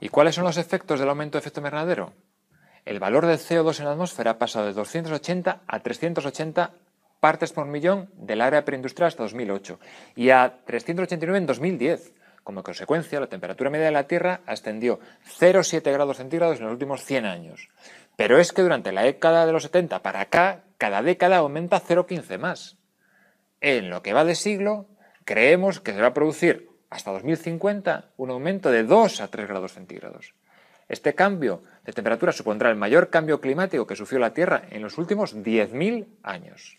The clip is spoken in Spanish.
¿Y cuáles son los efectos del aumento de efecto invernadero? El valor del CO2 en la atmósfera ha pasado de 280 a 380 partes por millón del área preindustrial hasta 2008 y a 389 en 2010. Como consecuencia, la temperatura media de la Tierra ascendió 0,7 grados centígrados en los últimos 100 años. Pero es que durante la década de los 70 para acá, cada década aumenta 0,15 más. En lo que va de siglo, creemos que se va a producir hasta 2050 un aumento de 2 a 3 grados centígrados. Este cambio de temperatura supondrá el mayor cambio climático que sufrió la Tierra en los últimos 10.000 años.